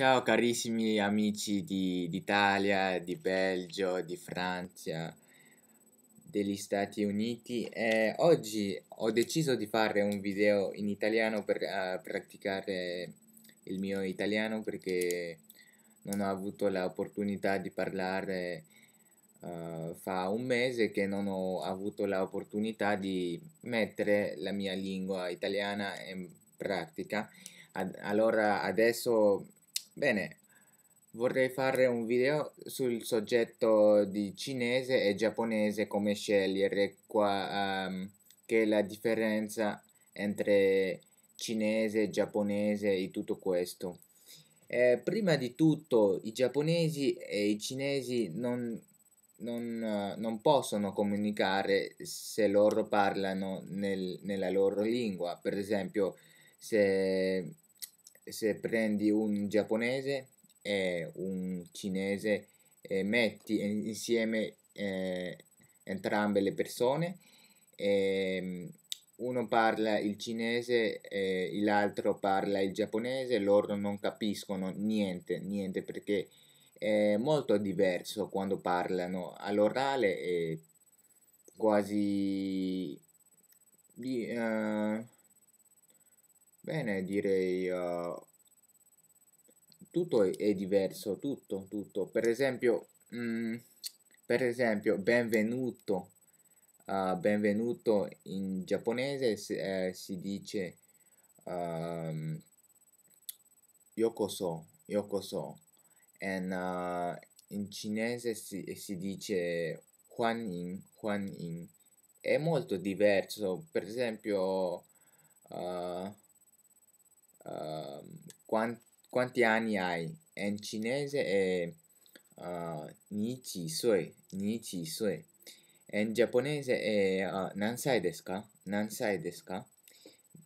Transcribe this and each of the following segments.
Ciao carissimi amici di, d'Italia, di Belgio, di Francia, degli Stati Uniti. Eh, oggi ho deciso di fare un video in italiano per uh, praticare il mio italiano perché non ho avuto l'opportunità di parlare uh, fa un mese che non ho avuto l'opportunità di mettere la mia lingua italiana in pratica. Ad, allora adesso Bene, vorrei fare un video sul soggetto di cinese e giapponese, come scegliere, qua, um, che è la differenza entre cinese, giapponese e tutto questo. Eh, prima di tutto i giapponesi e i cinesi non, non, uh, non possono comunicare se loro parlano nel, nella loro lingua, per esempio se se prendi un giapponese e un cinese e metti insieme eh, entrambe le persone, e ehm, uno parla il cinese e l'altro parla il giapponese, loro non capiscono niente, niente perché è molto diverso quando parlano all'orale e quasi... Uh, Bene, direi uh, tutto è, è, diverso, tutto, tutto. Per esempio, mh, mm, per esempio benvenuto, uh, benvenuto in giapponese eh, si dice um, yokoso, yokoso. And, uh, eh, in cinese si, si dice Huan Yin, Huan Yin. È molto diverso, per esempio... Uh, Ehm, quanti, quanti anni hai? In cinese eh, è uh, 你几岁?你几岁? In giapponese è uh, 何歳ですか?何歳ですか?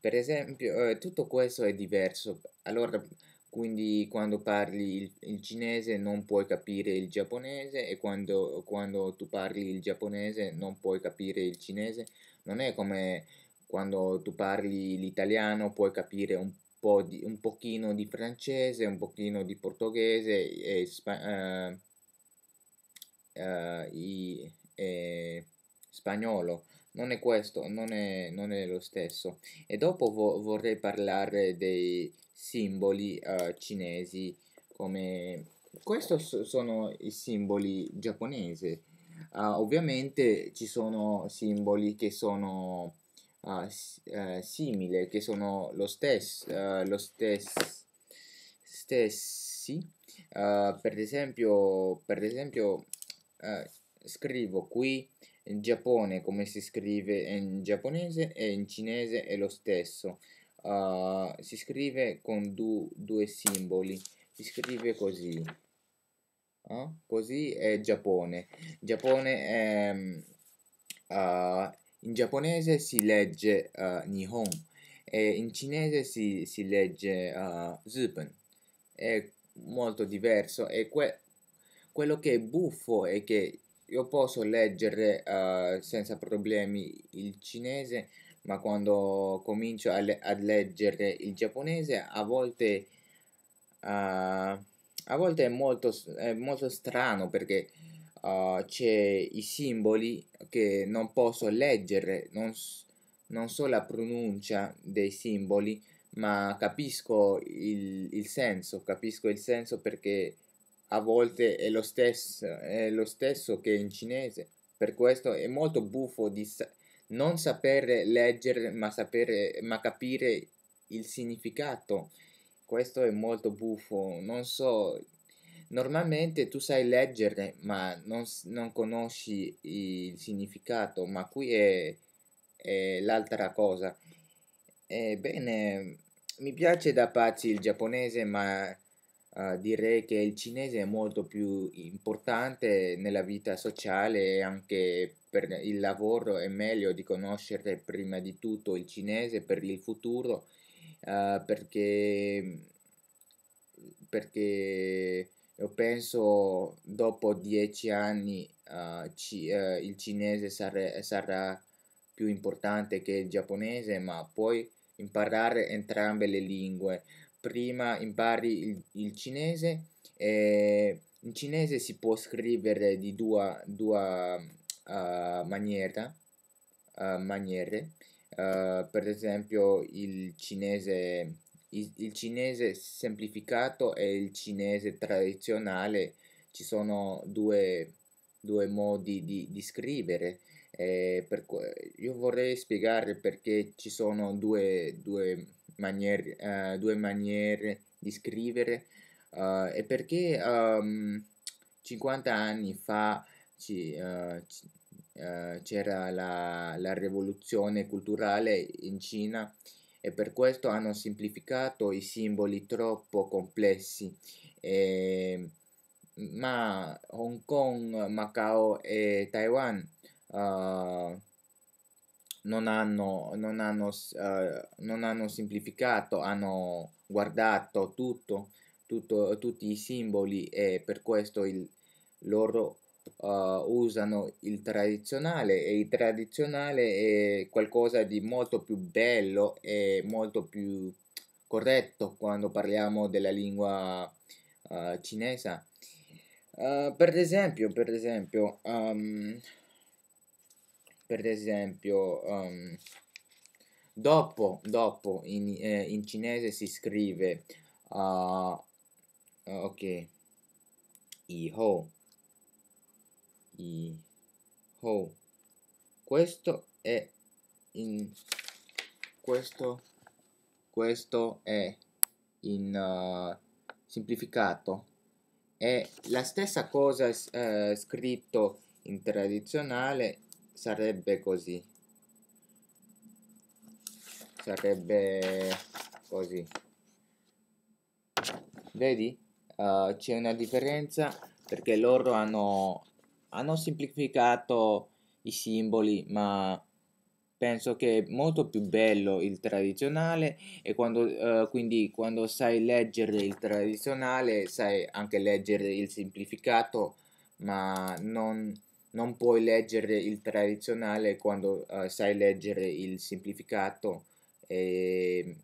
Per esempio, eh, tutto questo è diverso. Allora, quindi quando parli il, il, cinese non puoi capire il giapponese e quando, quando, tu parli il giapponese non puoi capire il cinese. Non è come quando tu parli l'italiano puoi capire un po di, un pochino di francese, un pochino di portoghese e, spa, uh, uh, i, e spagnolo. Non è questo, non è, non è lo stesso. E dopo vo vorrei parlare dei simboli uh, cinesi come... Questi sono i simboli giapponesi. Ah, ovviamente ci sono simboli che sono uh, simile, che sono lo stesso, eh, lo stesso, stessi, eh, per esempio, per esempio scrivo qui in Giappone come si scrive in giapponese e in cinese è lo stesso. Uh, si scrive con du, due simboli si scrive così uh, così è Giappone Giappone è, uh, in giapponese si legge uh, Nihon e in cinese si, si legge uh, Zupen. È molto diverso e que quello che è buffo è che io posso leggere uh, senza problemi il cinese, ma quando comincio a, le a leggere il giapponese a volte, uh, a volte è, molto, è molto strano perché uh, c'è i simboli che non posso leggere, non, non so la pronuncia dei simboli, ma capisco il, il, senso, capisco il senso perché a volte è lo, stesso, è lo stesso che in cinese. Per questo è molto buffo di sa- non sapere leggere, ma, sapere, ma capire il significato. Questo è molto buffo. Non so normalmente tu sai leggere ma non, non conosci il significato, ma qui è, è l'altra cosa. Ebbene, mi piace da pazzi il giapponese, ma uh, direi che il cinese è molto più importante nella vita sociale e anche per il lavoro è meglio di conoscere prima di tutto il cinese per il futuro uh, perché perché io penso dopo dieci anni uh, ci, uh, il cinese sare, sarà più importante che il giapponese, ma puoi imparare entrambe le lingue. Prima impari il, il cinese e in cinese si può scrivere di due, due uh, maniera, maniere. per esempio il cinese il, il cinese semplificato e il cinese tradizionale ci sono due, due modi di, di scrivere. Eh, per, io vorrei spiegare perché ci sono due, due, maniere, eh, due maniere di scrivere uh, e perché um, ehm, 50 anni fa ci, uh, ci, uh, c'era la, la rivoluzione culturale in Cina e per questo hanno semplificato i simboli troppo complessi. Eh, ma Hong Kong, Macao e Taiwan uh, non hanno, non hanno, uh, non hanno semplificato, hanno guardato tutto, tutto, tutti i simboli e per questo il loro uh, usano il tradizionale e il tradizionale è qualcosa di molto più bello e molto più corretto quando parliamo della lingua uh, cinese. Uh, per esempio, per esempio, um, per esempio um, dopo, dopo in, eh, in, cinese si scrive uh, ok, i ho i how questo è in questo questo è in uh, semplificato e la stessa cosa eh, scritto in tradizionale sarebbe così sarebbe così vedi uh, c'è una differenza perché loro hanno hanno semplificato i simboli, ma penso che è molto più bello il tradizionale e quando, eh, quindi quando sai leggere il tradizionale sai anche leggere il semplificato, ma non, non puoi leggere il tradizionale quando eh, sai leggere il semplificato. E,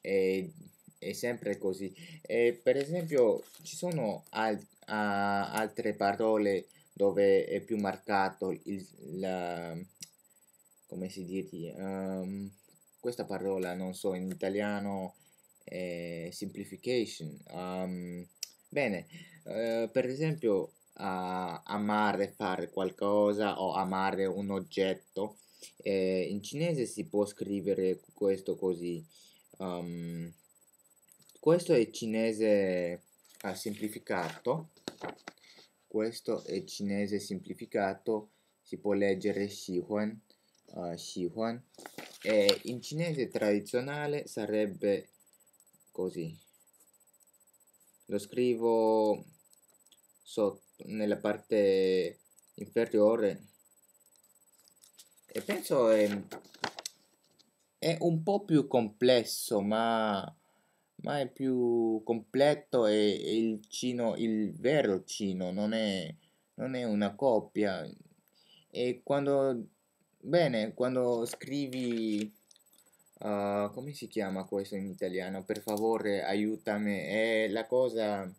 e è sempre così. E per esempio, ci sono al, a, altre parole dove è più marcato il, la, come si dice um, questa parola non so in italiano è simplification. Um, bene, uh, per esempio uh, amare fare qualcosa o amare un oggetto, eh, in cinese si può scrivere questo così. Um, questo è cinese uh, semplificato questo è cinese semplificato, si può leggere Xihuan, uh, Xihuan. E in cinese tradizionale sarebbe così. Lo scrivo sotto, nella parte inferiore e penso è, è un po' più complesso ma ma è più completo e, e il Cino, il vero Cino, non è, non è una coppia. E quando, bene, quando scrivi, uh, come si chiama questo in italiano? Per favore aiutami, è la cosa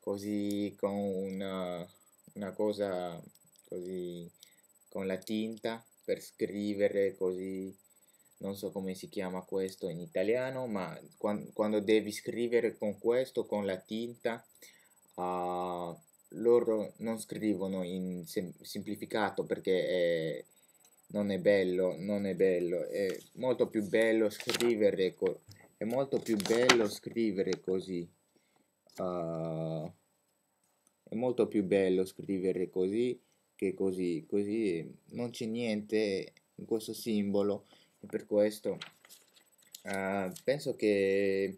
così con una, una cosa così con la tinta per scrivere così non so come si chiama questo in italiano, ma quando, quando devi scrivere con questo, con la tinta, uh, loro non scrivono in sem- semplificato perché è, non è bello, non è bello, è molto più bello scrivere, co- è molto più bello scrivere così. Uh, è molto più bello scrivere così che così, così non c'è niente in questo simbolo e per questo uh, penso che,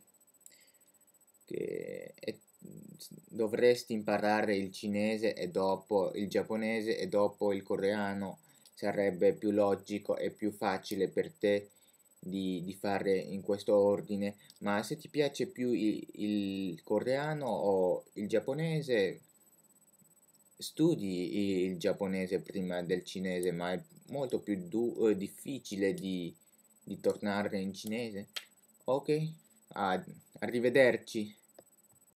che è, dovresti imparare il cinese e dopo il giapponese e dopo il coreano sarebbe più logico e più facile per te di, di fare in questo ordine ma se ti piace più il, il coreano o il giapponese studi il giapponese prima del cinese ma è molto più eh, difficile di, di tornare in cinese ok ah, arrivederci